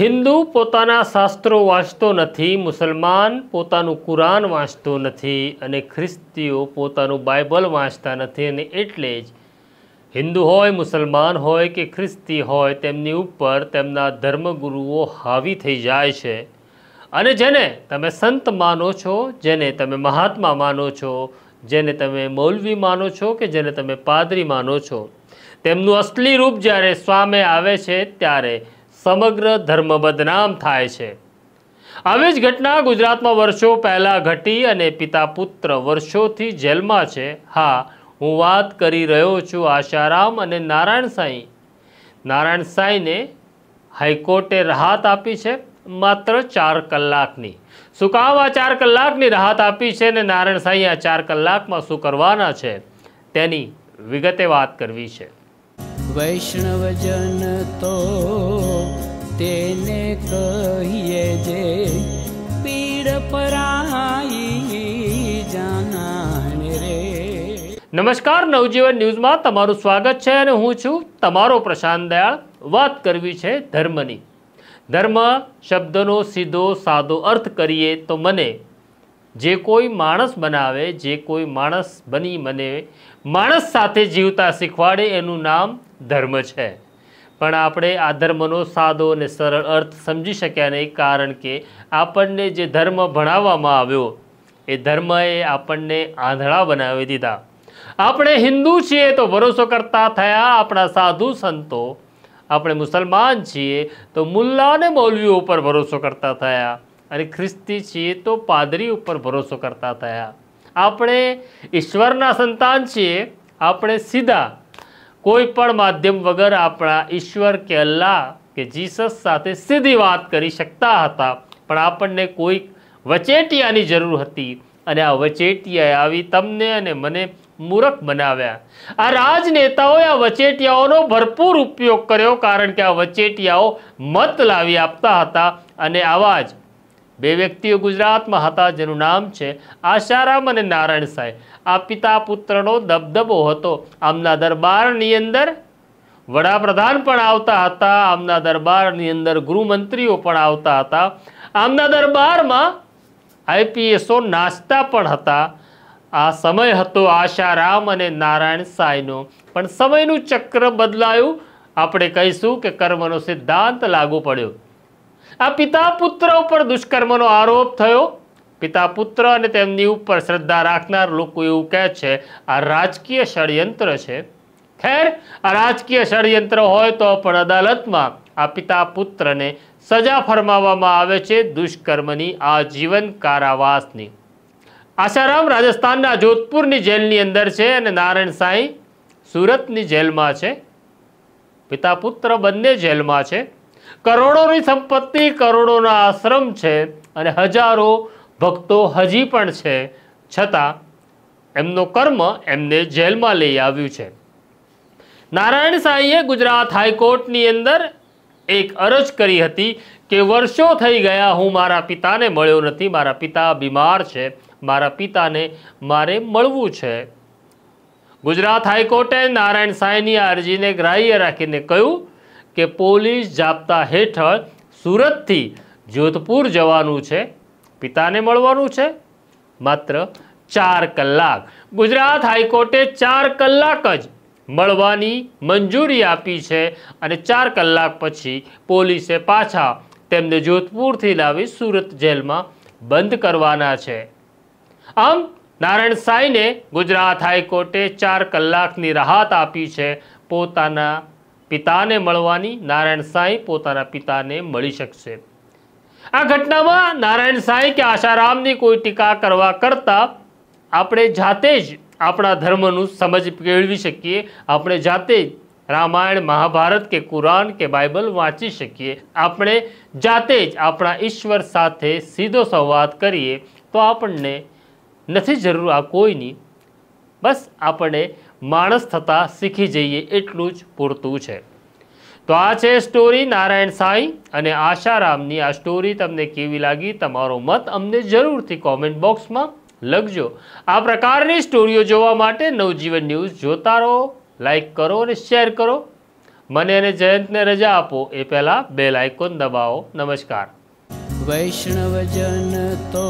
હિન્દુ પોતાના શાસ્ત્રો વાંચતો નથી મુસલમાન પોતાનું કુરાન વાંચતો નથી અને ખ્રિસ્તીઓ પોતાનું બાઇબલ વાંચતા નથી અને એટલે જ હિન્દુ હોય મુસલમાન હોય કે ખ્રિસ્તી હોય તેમની ઉપર તેમના ધર્મગુરુઓ હાવી થઈ જાય છે અને જેને તમે સંત માનો છો જેને તમે મહાત્મા માનો છો જેને તમે મૌલવી માનો છો કે જેને તમે પાદરી માનો છો તેમનું અસલી રૂપ જ્યારે સ્વામે આવે છે ત્યારે સમગ્ર ધર્મ બદનામ થાય છે આવી જ ઘટના ગુજરાતમાં વર્ષો પહેલાં ઘટી અને પિતા પુત્ર વર્ષોથી જેલમાં છે હા હું વાત કરી રહ્યો છું આશારામ અને નારાયણ સાંઈ નારાયણ સાંઈને હાઈકોર્ટે રાહત આપી છે માત્ર ચાર કલાકની શું ચાર કલાકની રાહત આપી છે અને નારાયણ સાંઈ આ ચાર કલાકમાં શું કરવાના છે તેની વિગતે વાત કરવી છે વૈષ્ણવજન તો કહીએ જે પીડ પરાઈ જાનાને રે નમસ્કાર નવજીવન ન્યૂઝમાં તમારું સ્વાગત છે અને હું છું તમારો પ્રશાંત દયાળ વાત કરવી છે ધર્મની ધર્મ શબ્દનો સીધો સાદો અર્થ કરીએ તો મને જે કોઈ માણસ બનાવે જે કોઈ માણસ બની મને માણસ સાથે જીવતા શીખવાડે એનું નામ ધર્મ છે પણ આપણે આ ધર્મનો સાદો અને સરળ અર્થ સમજી શક્યા નહીં કારણ કે આપણને જે ધર્મ ભણાવવામાં આવ્યો એ ધર્મએ આપણને આંધળા બનાવી દીધા આપણે હિન્દુ છીએ તો ભરોસો કરતા થયા આપણા સાધુ સંતો આપણે મુસલમાન છીએ તો મુલ્લા અને મૌલવીઓ ઉપર ભરોસો કરતા થયા અને ખ્રિસ્તી છીએ તો પાદરી ઉપર ભરોસો કરતા થયા આપણે ઈશ્વરના સંતાન છીએ આપણે સીધા કોઈ પણ માધ્યમ વગર આપણા ઈશ્વર કે અલ્લાહ કે જીસસ સાથે સીધી વાત કરી શકતા હતા પણ આપણને કોઈ વચેટિયાની જરૂર હતી અને આ વચેટિયાએ આવી તમને અને મને મૂરખ બનાવ્યા આ રાજનેતાઓએ આ વચેટિયાઓનો ભરપૂર ઉપયોગ કર્યો કારણ કે આ વચેટિયાઓ મત લાવી આપતા હતા અને આવા જ બે વ્યક્તિઓ ગુજરાતમાં હતા જેનું નામ છે આશારામ અને નારાયણ સાહેબ આ પિતા પુત્રનો દબદબો હતો આમના દરબારની અંદર વડાપ્રધાન પણ આવતા હતા આમના દરબારની અંદર ગૃહમંત્રીઓ પણ આવતા હતા આમના દરબારમાં આઈપીએસઓ નાસ્તા પણ હતા આ સમય હતો આશારામ અને નારાયણ સાંઈનો પણ સમયનું ચક્ર બદલાયું આપણે કહીશું કે કર્મનો સિદ્ધાંત લાગુ પડ્યો આ પિતા પુત્ર ઉપર દુષ્કર્મનો આરોપ થયો પિતા પુત્ર અને તેમની ઉપર શ્રદ્ધા રાખનાર લોકો એવું કહે છે આ રાજકીય ષડયંત્ર છે ખેર આ રાજકીય ષડયંત્ર હોય તો પણ અદાલતમાં આ પિતા પુત્રને સજા ફરમાવવામાં આવે છે દુષ્કર્મની આજીવન કારાવાસની આશારામ રાજસ્થાનના જોધપુરની જેલની અંદર છે અને નારાયણ સાંઈ સુરતની જેલમાં છે પિતા પુત્ર બંને જેલમાં છે કરોડોની સંપત્તિ કરોડોના આશ્રમ છે અને હજારો ભક્તો હજી પણ છે છતાં એમનો કર્મ એમને જેલમાં લઈ આવ્યું છે નારાયણ સાંઈએ ગુજરાત હાઈકોર્ટની અંદર એક અરજ કરી હતી કે વર્ષો થઈ ગયા હું મારા પિતાને મળ્યો નથી મારા પિતા બીમાર છે મારા પિતાને મારે મળવું છે ગુજરાત હાઈકોર્ટે નારાયણ સાંઈની અરજીને ગ્રાહ્ય રાખીને કહ્યું કે પોલીસ જાપ્તા હેઠળ સુરતથી જોધપુર જવાનું છે પિતાને મળવાનું છે માત્ર ચાર કલાક ગુજરાત હાઈકોર્ટે ચાર કલાક જ મળવાની મંજૂરી આપી છે અને ચાર કલાક પછી પોલીસે પાછા તેમને જોધપુરથી લાવી સુરત જેલમાં બંધ કરવાના છે આમ નારાયણ સાંઈને ગુજરાત હાઈકોર્ટે ચાર કલાકની રાહત આપી છે પોતાના પિતાને મળવાની નારાયણ સાંઈ પોતાના પિતાને મળી શકશે આ ઘટનામાં નારાયણ સાંઈ કે આશારામની કોઈ ટીકા કરવા કરતાં આપણે જાતે જ આપણા ધર્મનું સમજ કેળવી શકીએ આપણે જાતે જ રામાયણ મહાભારત કે કુરાન કે બાઇબલ વાંચી શકીએ આપણે જાતે જ આપણા ઈશ્વર સાથે સીધો સંવાદ કરીએ તો આપણને નથી જરૂર આ કોઈની બસ આપણે માણસ થતાં શીખી જઈએ એટલું જ પૂરતું છે તો આ છે સ્ટોરી નારાયણ સાંઈ અને આશારામની આ સ્ટોરી તમને કેવી લાગી તમારો મત અમને જરૂરથી કોમેન્ટ બોક્સમાં લખજો આ પ્રકારની સ્ટોરીઓ જોવા માટે નવજીવન ન્યૂઝ જોતા રહો લાઇક કરો અને શેર કરો મને અને જયંતને રજા આપો એ પહેલાં બે લાઇકોન દબાવો નમસ્કાર વૈષ્ણવજન તો